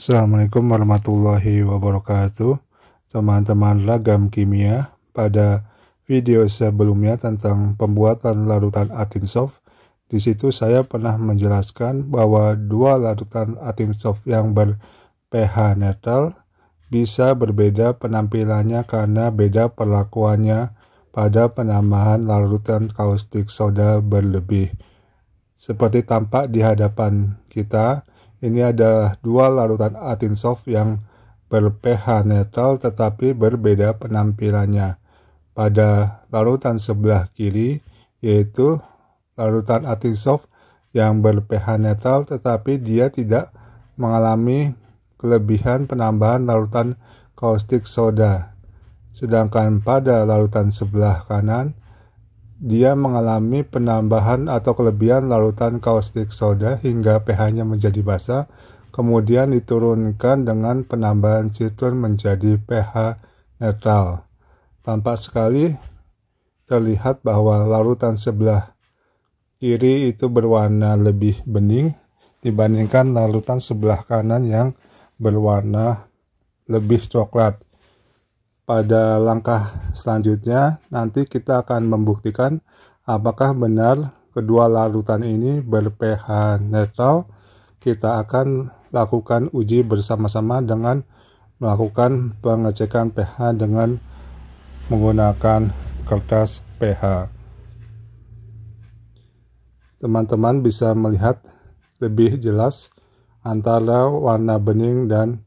Assalamualaikum warahmatullahi wabarakatuh Teman-teman lagam kimia Pada video sebelumnya tentang pembuatan larutan atinsoft di situ saya pernah menjelaskan bahwa dua larutan atinsoft yang ber pH netral bisa berbeda penampilannya karena beda perlakuannya pada penambahan larutan kaustik soda berlebih. Seperti tampak di hadapan kita, ini ada dua larutan atinsoft yang ber-pH netral tetapi berbeda penampilannya. Pada larutan sebelah kiri yaitu larutan atinsoft yang ber-pH netral tetapi dia tidak mengalami kelebihan penambahan larutan kaustik soda. Sedangkan pada larutan sebelah kanan dia mengalami penambahan atau kelebihan larutan kaustik soda hingga pH-nya menjadi basa, kemudian diturunkan dengan penambahan citron menjadi pH netral. Tampak sekali terlihat bahwa larutan sebelah kiri itu berwarna lebih bening dibandingkan larutan sebelah kanan yang berwarna lebih coklat pada langkah selanjutnya nanti kita akan membuktikan apakah benar kedua larutan ini ber netral. Kita akan lakukan uji bersama-sama dengan melakukan pengecekan pH dengan menggunakan kertas pH. Teman-teman bisa melihat lebih jelas antara warna bening dan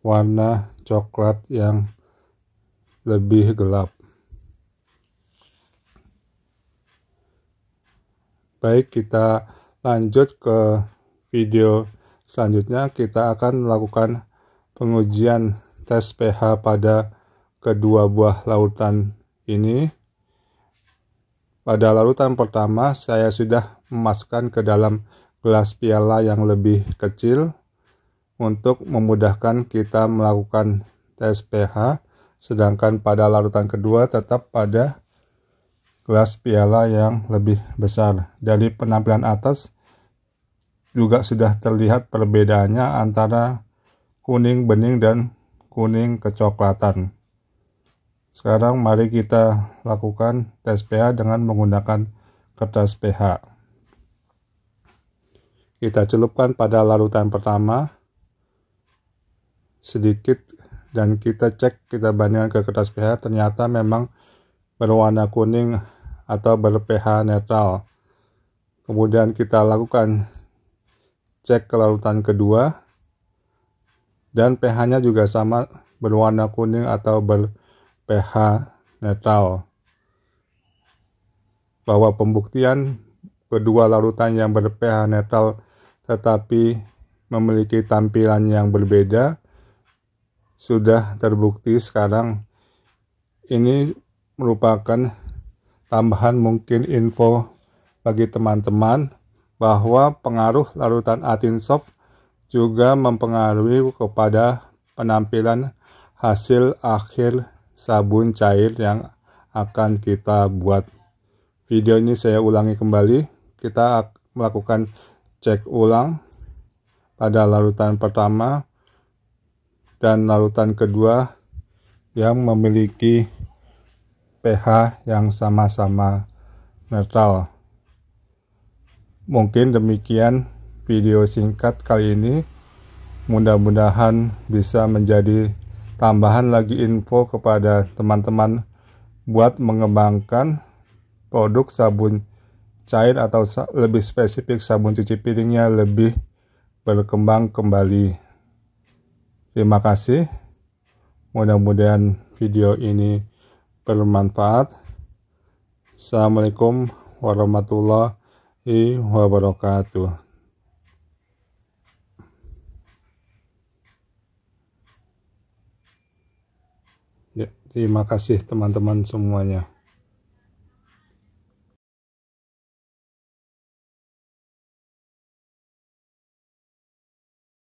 warna coklat yang lebih gelap. Baik, kita lanjut ke video selanjutnya. Kita akan melakukan pengujian tes pH pada kedua buah lautan ini. Pada larutan pertama, saya sudah memasukkan ke dalam gelas piala yang lebih kecil untuk memudahkan kita melakukan tes pH sedangkan pada larutan kedua tetap pada gelas piala yang lebih besar. Dari penampilan atas juga sudah terlihat perbedaannya antara kuning bening dan kuning kecoklatan. Sekarang mari kita lakukan tes pH dengan menggunakan kertas pH. Kita celupkan pada larutan pertama sedikit dan kita cek kita bandingkan ke kertas pH ternyata memang berwarna kuning atau ber pH netral kemudian kita lakukan cek kelarutan kedua dan pH nya juga sama berwarna kuning atau ber pH netral bahwa pembuktian kedua larutan yang ber pH netral tetapi memiliki tampilan yang berbeda sudah terbukti sekarang ini merupakan tambahan mungkin info bagi teman-teman bahwa pengaruh larutan atin sop juga mempengaruhi kepada penampilan hasil akhir sabun cair yang akan kita buat. Video ini saya ulangi kembali. Kita melakukan cek ulang pada larutan pertama dan larutan kedua yang memiliki pH yang sama-sama netral. Mungkin demikian video singkat kali ini. Mudah-mudahan bisa menjadi tambahan lagi info kepada teman-teman buat mengembangkan produk sabun cair atau lebih spesifik sabun cuci piringnya lebih berkembang kembali. Terima kasih. Mudah-mudahan video ini bermanfaat. Assalamualaikum warahmatullahi wabarakatuh. Ya, terima kasih teman-teman semuanya.